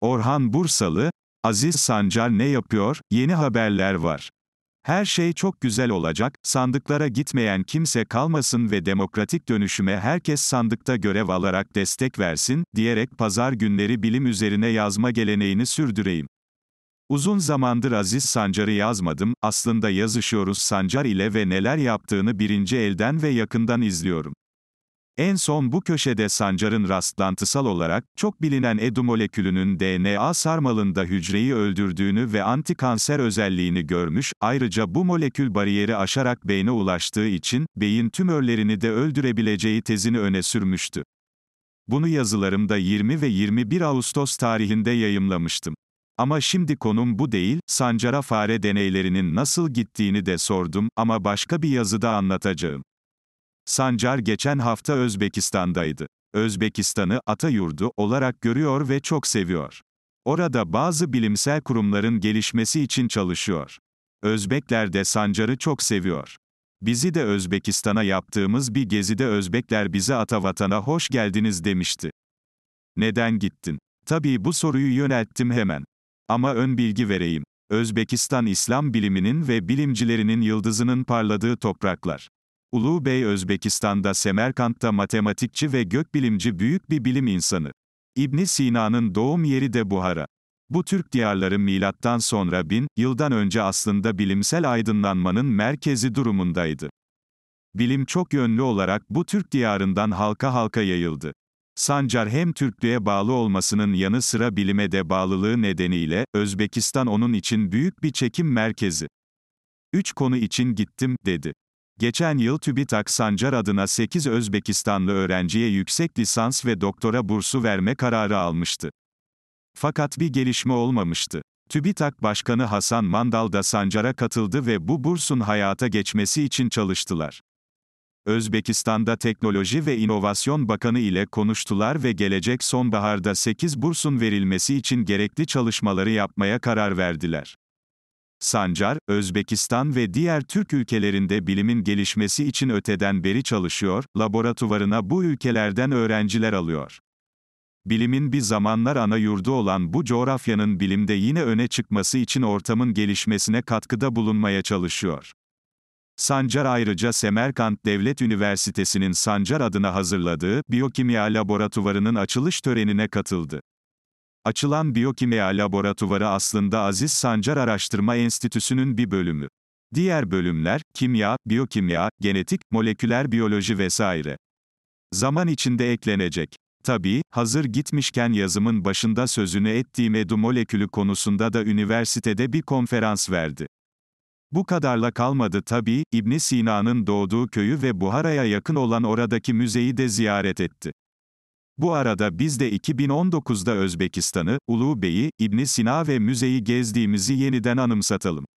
Orhan Bursalı, Aziz Sancar ne yapıyor? Yeni haberler var. Her şey çok güzel olacak, sandıklara gitmeyen kimse kalmasın ve demokratik dönüşüme herkes sandıkta görev alarak destek versin, diyerek pazar günleri bilim üzerine yazma geleneğini sürdüreyim. Uzun zamandır Aziz Sancar'ı yazmadım, aslında yazışıyoruz Sancar ile ve neler yaptığını birinci elden ve yakından izliyorum. En son bu köşede Sancar'ın rastlantısal olarak çok bilinen EDU molekülünün DNA sarmalında hücreyi öldürdüğünü ve antikanser özelliğini görmüş, ayrıca bu molekül bariyeri aşarak beyne ulaştığı için beyin tümörlerini de öldürebileceği tezini öne sürmüştü. Bunu yazılarımda 20 ve 21 Ağustos tarihinde yayımlamıştım. Ama şimdi konum bu değil, Sancar'a fare deneylerinin nasıl gittiğini de sordum ama başka bir yazıda anlatacağım. Sancar geçen hafta Özbekistan'daydı. Özbekistan'ı ata yurdu olarak görüyor ve çok seviyor. Orada bazı bilimsel kurumların gelişmesi için çalışıyor. Özbekler de Sancar'ı çok seviyor. Bizi de Özbekistan'a yaptığımız bir gezide Özbekler bize Atavatan'a hoş geldiniz demişti. Neden gittin? Tabii bu soruyu yönelttim hemen. Ama ön bilgi vereyim. Özbekistan İslam biliminin ve bilimcilerinin yıldızının parladığı topraklar. Ulu Bey Özbekistan'da Semerkant'ta matematikçi ve gökbilimci büyük bir bilim insanı. İbn Sina'nın doğum yeri de Buhara. Bu Türk diyarları milattan sonra bin yıldan önce aslında bilimsel aydınlanmanın merkezi durumundaydı. Bilim çok yönlü olarak bu Türk diyarından halka halka yayıldı. Sancar hem Türklüğe bağlı olmasının yanı sıra bilime de bağlılığı nedeniyle Özbekistan onun için büyük bir çekim merkezi. Üç konu için gittim dedi. Geçen yıl TÜBİTAK Sancar adına 8 Özbekistanlı öğrenciye yüksek lisans ve doktora bursu verme kararı almıştı. Fakat bir gelişme olmamıştı. TÜBİTAK Başkanı Hasan Mandal da Sancar'a katıldı ve bu bursun hayata geçmesi için çalıştılar. Özbekistan'da Teknoloji ve İnovasyon Bakanı ile konuştular ve gelecek sonbaharda 8 bursun verilmesi için gerekli çalışmaları yapmaya karar verdiler. Sancar, Özbekistan ve diğer Türk ülkelerinde bilimin gelişmesi için öteden beri çalışıyor, laboratuvarına bu ülkelerden öğrenciler alıyor. Bilimin bir zamanlar ana yurdu olan bu coğrafyanın bilimde yine öne çıkması için ortamın gelişmesine katkıda bulunmaya çalışıyor. Sancar ayrıca Semerkant Devlet Üniversitesi'nin Sancar adına hazırladığı biyokimya laboratuvarının açılış törenine katıldı. Açılan biyokimya laboratuvarı aslında Aziz Sancar Araştırma Enstitüsü'nün bir bölümü. Diğer bölümler, kimya, biyokimya, genetik, moleküler biyoloji vesaire. Zaman içinde eklenecek. Tabii, hazır gitmişken yazımın başında sözünü ettiğim edu molekülü konusunda da üniversitede bir konferans verdi. Bu kadarla kalmadı tabii, ibn Sina'nın doğduğu köyü ve Buhara'ya yakın olan oradaki müzeyi de ziyaret etti. Bu arada biz de 2019'da Özbekistan'ı, Ulu Bey'i, İbn Sina ve müzeyi gezdiğimizi yeniden anımsatalım.